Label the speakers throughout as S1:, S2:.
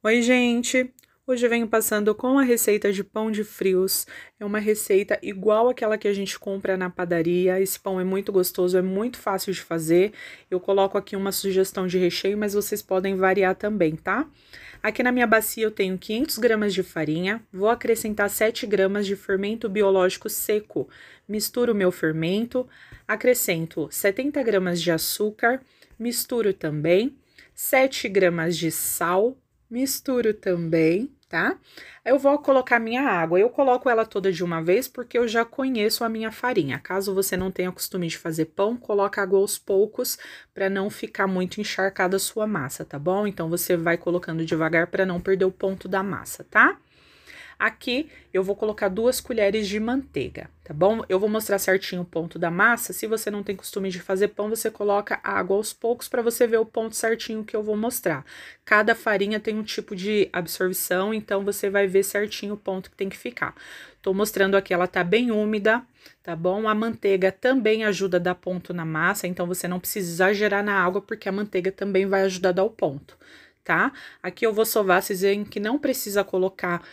S1: Oi, gente! Hoje eu venho passando com a receita de pão de frios. É uma receita igual àquela que a gente compra na padaria. Esse pão é muito gostoso, é muito fácil de fazer. Eu coloco aqui uma sugestão de recheio, mas vocês podem variar também, tá? Aqui na minha bacia eu tenho 500 gramas de farinha. Vou acrescentar 7 gramas de fermento biológico seco. Misturo o meu fermento. Acrescento 70 gramas de açúcar. Misturo também. 7 gramas de sal misturo também, tá? Eu vou colocar minha água, eu coloco ela toda de uma vez porque eu já conheço a minha farinha. Caso você não tenha costume de fazer pão, coloca água aos poucos para não ficar muito encharcada a sua massa, tá bom? Então, você vai colocando devagar para não perder o ponto da massa, tá? Aqui eu vou colocar duas colheres de manteiga, tá bom? Eu vou mostrar certinho o ponto da massa. Se você não tem costume de fazer pão, você coloca água aos poucos para você ver o ponto certinho que eu vou mostrar. Cada farinha tem um tipo de absorção, então você vai ver certinho o ponto que tem que ficar. Tô mostrando aqui, ela tá bem úmida, tá bom? A manteiga também ajuda a dar ponto na massa, então você não precisa exagerar na água, porque a manteiga também vai ajudar a dar o ponto, tá? Aqui eu vou sovar, vocês veem que não precisa colocar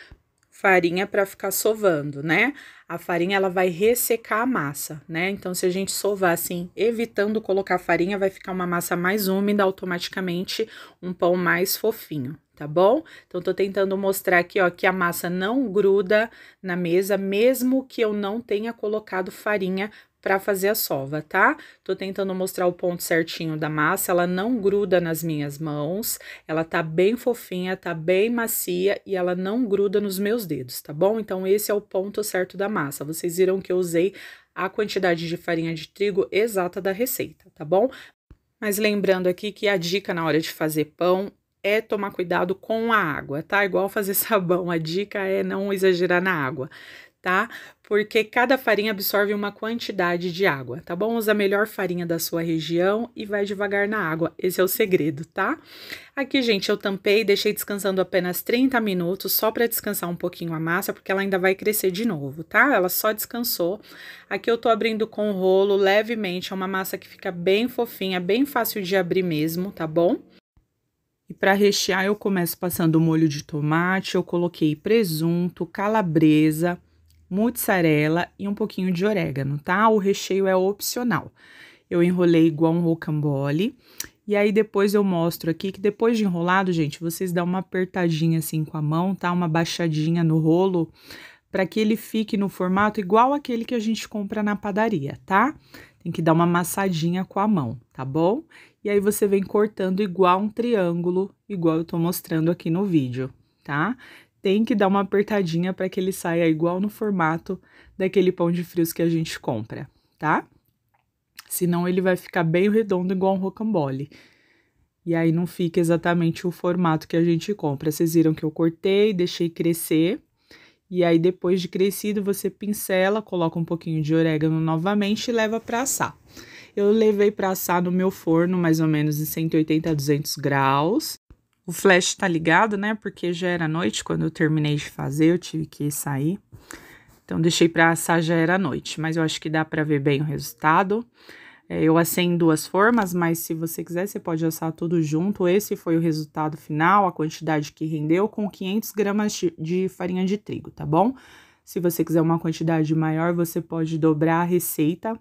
S1: farinha para ficar sovando, né? A farinha ela vai ressecar a massa, né? Então se a gente sovar assim, evitando colocar farinha, vai ficar uma massa mais úmida, automaticamente um pão mais fofinho, tá bom? Então, tô tentando mostrar aqui, ó, que a massa não gruda na mesa, mesmo que eu não tenha colocado farinha para fazer a sova, tá? Tô tentando mostrar o ponto certinho da massa, ela não gruda nas minhas mãos, ela tá bem fofinha, tá bem macia e ela não gruda nos meus dedos, tá bom? Então, esse é o ponto certo da massa. Vocês viram que eu usei a quantidade de farinha de trigo exata da receita, tá bom? Mas lembrando aqui que a dica na hora de fazer pão é tomar cuidado com a água, tá? Igual fazer sabão, a dica é não exagerar na água, tá? Porque cada farinha absorve uma quantidade de água, tá bom? Usa a melhor farinha da sua região e vai devagar na água. Esse é o segredo, tá? Aqui, gente, eu tampei, deixei descansando apenas 30 minutos, só para descansar um pouquinho a massa, porque ela ainda vai crescer de novo, tá? Ela só descansou. Aqui eu tô abrindo com rolo levemente, é uma massa que fica bem fofinha, bem fácil de abrir mesmo, tá bom? E para rechear, eu começo passando o molho de tomate. Eu coloquei presunto, calabresa, mozzarella e um pouquinho de orégano, tá? O recheio é opcional. Eu enrolei igual um rocambole. E aí depois eu mostro aqui que depois de enrolado, gente, vocês dão uma apertadinha assim com a mão, tá? Uma baixadinha no rolo para que ele fique no formato igual aquele que a gente compra na padaria, tá? Tem que dar uma amassadinha com a mão, tá bom? E aí você vem cortando igual um triângulo, igual eu tô mostrando aqui no vídeo, tá? Tem que dar uma apertadinha para que ele saia igual no formato daquele pão de frios que a gente compra, tá? Senão ele vai ficar bem redondo igual um rocambole. E aí não fica exatamente o formato que a gente compra. Vocês viram que eu cortei, deixei crescer. E aí depois de crescido, você pincela, coloca um pouquinho de orégano novamente e leva para assar. Eu levei para assar no meu forno mais ou menos em 180 a 200 graus. O flash tá ligado, né? Porque já era noite quando eu terminei de fazer, eu tive que sair. Então deixei para assar já era noite, mas eu acho que dá para ver bem o resultado. É, eu assei em duas formas, mas se você quiser, você pode assar tudo junto. Esse foi o resultado final, a quantidade que rendeu com 500 gramas de farinha de trigo, tá bom? Se você quiser uma quantidade maior, você pode dobrar a receita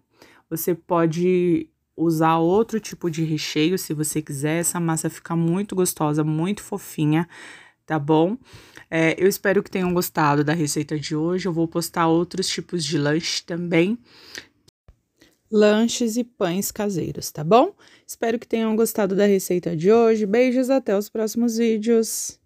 S1: você pode usar outro tipo de recheio se você quiser. Essa massa fica muito gostosa, muito fofinha, tá bom? É, eu espero que tenham gostado da receita de hoje. Eu vou postar outros tipos de lanche também. Lanches e pães caseiros, tá bom? Espero que tenham gostado da receita de hoje. Beijos, até os próximos vídeos.